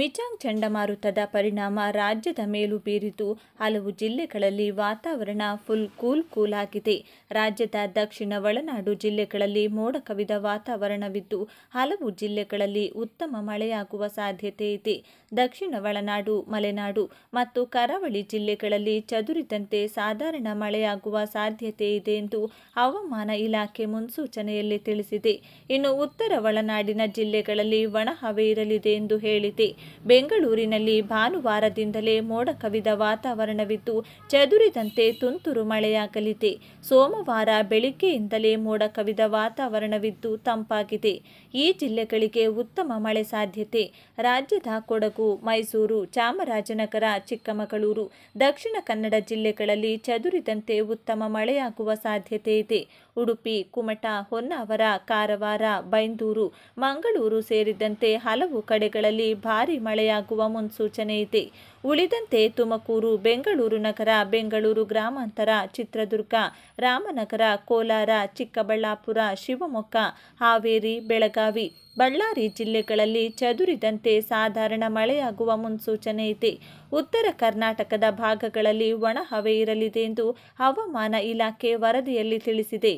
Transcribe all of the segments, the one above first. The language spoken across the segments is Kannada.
ಮಿಚಾಂಗ್ ಚಂಡಮಾರುತದ ಪರಿಣಾಮ ರಾಜ್ಯದ ಮೇಲೂ ಬೀರಿತು ಹಲವು ಜಿಲ್ಲೆಗಳಲ್ಲಿ ವಾತಾವರಣ ಫುಲ್ ಕೂಲ್ ಕೂಲ್ ಆಗಿದೆ ರಾಜ್ಯದ ದಕ್ಷಿಣ ಒಳನಾಡು ಜಿಲ್ಲೆಗಳಲ್ಲಿ ಮೋಡ ಕವಿದ ವಾತಾವರಣವಿದ್ದು ಹಲವು ಜಿಲ್ಲೆಗಳಲ್ಲಿ ಉತ್ತಮ ಮಳೆಯಾಗುವ ಸಾಧ್ಯತೆ ಇದೆ ದಕ್ಷಿಣ ಒಳನಾಡು ಮಲೆನಾಡು ಮತ್ತು ಕರಾವಳಿ ಜಿಲ್ಲೆಗಳಲ್ಲಿ ಚದುರಿದಂತೆ ಸಾಧಾರಣ ಮಳೆಯಾಗುವ ಸಾಧ್ಯತೆ ಇದೆ ಎಂದು ಹವಾಮಾನ ಇಲಾಖೆ ಮುನ್ಸೂಚನೆಯಲ್ಲಿ ತಿಳಿಸಿದೆ ಇನ್ನು ಉತ್ತರ ಒಳನಾಡಿನ ಜಿಲ್ಲೆಗಳಲ್ಲಿ ಒಣ ಹವೆ ಇರಲಿದೆ ಎಂದು ಹೇಳಿದೆ ಬೆಂಗಳೂರಿನಲ್ಲಿ ಭಾನುವಾರದಿಂದಲೇ ಮೋಡ ಕವಿದ ವಾತಾವರಣವಿದ್ದು ಚದುರಿದಂತೆ ತುಂತುರು ಮಳೆಯಾಗಲಿದೆ ಸೋಮವಾರ ಬೆಳಿಗ್ಗೆಯಿಂದಲೇ ಮೋಡ ಕವಿದ ವಾತಾವರಣವಿದ್ದು ತಂಪಾಗಿದೆ ಈ ಜಿಲ್ಲೆಗಳಿಗೆ ಉತ್ತಮ ಮಳೆ ಸಾಧ್ಯತೆ ರಾಜ್ಯದ ಕೊಡಗು ಮೈಸೂರು ಚಾಮರಾಜನಗರ ಚಿಕ್ಕಮಗಳೂರು ದಕ್ಷಿಣ ಕನ್ನಡ ಜಿಲ್ಲೆಗಳಲ್ಲಿ ಚದುರಿದಂತೆ ಉತ್ತಮ ಮಳೆಯಾಗುವ ಸಾಧ್ಯತೆ ಇದೆ ಉಡುಪಿ ಕುಮಟ ಹೊನ್ನಾವರ ಕಾರವಾರ ಬೈಂದೂರು ಮಂಗಳೂರು ಸೇರಿದಂತೆ ಹಲವು ಕಡೆಗಳಲ್ಲಿ ಭಾರಿ ಭಾರಿ ಮಳೆಯಾಗುವ ಮುನ್ಸೂಚನೆ ಇದೆ ಉಳಿದಂತೆ ತುಮಕೂರು ಬೆಂಗಳೂರು ನಗರ ಬೆಂಗಳೂರು ಗ್ರಾಮಾಂತರ ಚಿತ್ರದುರ್ಗ ರಾಮನಗರ ಕೋಲಾರ ಚಿಕ್ಕಬಳ್ಳಾಪುರ ಶಿವಮೊಗ್ಗ ಹಾವೇರಿ ಬೆಳಗಾವಿ ಬಳ್ಳಾರಿ ಜಿಲ್ಲೆಗಳಲ್ಲಿ ಚದುರಿದಂತೆ ಸಾಧಾರಣ ಮಳೆಯಾಗುವ ಮುನ್ಸೂಚನೆ ಇದೆ ಉತ್ತರ ಕರ್ನಾಟಕದ ಭಾಗಗಳಲ್ಲಿ ಒಣಹವೆ ಇರಲಿದೆ ಎಂದು ಹವಾಮಾನ ಇಲಾಖೆ ವರದಿಯಲ್ಲಿ ತಿಳಿಸಿದೆ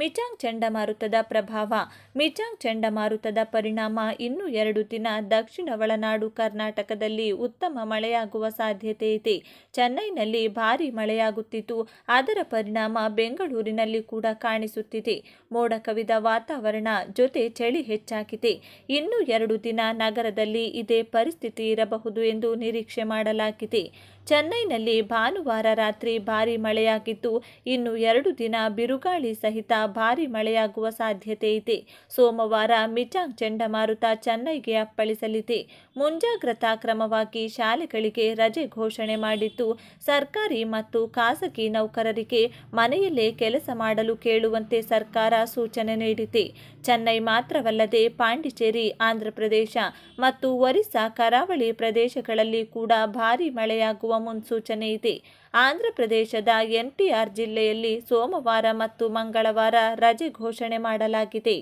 ಮಿಚಾಂಗ್ ಚಂಡಮಾರುತದ ಪ್ರಭಾವ ಮಿಚಾಂಗ್ ಚಂಡಮಾರುತದ ಪರಿಣಾಮ ಇನ್ನೂ ಎರಡು ದಿನ ದಕ್ಷಿಣ ಒಳನಾಡು ಕರ್ನಾಟಕದಲ್ಲಿ ಉತ್ತಮ ಮಳೆಯಾಗುವ ಸಾಧ್ಯತೆ ಇದೆ ಚೆನ್ನೈನಲ್ಲಿ ಭಾರಿ ಮಳೆಯಾಗುತ್ತಿದ್ದು ಅದರ ಪರಿಣಾಮ ಬೆಂಗಳೂರಿನಲ್ಲಿ ಕೂಡ ಕಾಣಿಸುತ್ತಿದೆ ಮೋಡ ಕವಿದ ವಾತಾವರಣ ಜೊತೆ ಚಳಿ ಹೆಚ್ಚಾಗಿದೆ ಇನ್ನೂ ಎರಡು ದಿನ ನಗರದಲ್ಲಿ ಇದೇ ಪರಿಸ್ಥಿತಿ ಇರಬಹುದು ಎಂದು ನಿರೀಕ್ಷೆ ಮಾಡಲಾಗಿದೆ ಚೆನ್ನೈನಲ್ಲಿ ಭಾನುವಾರ ರಾತ್ರಿ ಭಾರೀ ಮಳೆಯಾಗಿದ್ದು ಇನ್ನು ಎರಡು ದಿನ ಬಿರುಗಾಳಿ ಸಹಿತ ಭಾರಿ ಮಳೆಯಾಗುವ ಸಾಧ್ಯತೆ ಇದೆ ಸೋಮವಾರ ಮಿಚಾಂಗ್ ಚಂಡಮಾರುತ ಚೆನ್ನೈಗೆ ಅಪ್ಪಳಿಸಲಿದೆ ಮುಂಜಾಗ್ರತಾ ಕ್ರಮವಾಗಿ ಶಾಲೆಗಳಿಗೆ ರಜೆ ಘೋಷಣೆ ಮಾಡಿದ್ದು ಸರ್ಕಾರಿ ಮತ್ತು ಖಾಸಗಿ ನೌಕರರಿಗೆ ಮನೆಯಲ್ಲೇ ಕೆಲಸ ಮಾಡಲು ಕೇಳುವಂತೆ ಸರ್ಕಾರ ಸೂಚನೆ ನೀಡಿದೆ ಚೆನ್ನೈ ಮಾತ್ರವಲ್ಲದೆ ಪಾಂಡಿಚೇರಿ ಆಂಧ್ರಪ್ರದೇಶ ಮತ್ತು ಒರಿಸ್ಸಾ ಕರಾವಳಿ ಪ್ರದೇಶಗಳಲ್ಲಿ ಕೂಡ ಭಾರಿ ಮಳೆಯಾಗುವ ಮುನ್ಸೂಚನೆ ಇದೆ ಆಂಧ್ರಪ್ರದೇಶದ ಎನ್ಟಿಆರ್ ಜಿಲ್ಲೆಯಲ್ಲಿ ಸೋಮವಾರ ಮತ್ತು ಮಂಗಳವಾರ ಶನಿವಾರ ರಜೆ ಘೋಷಣೆ ಮಾಡಲಾಗಿದೆ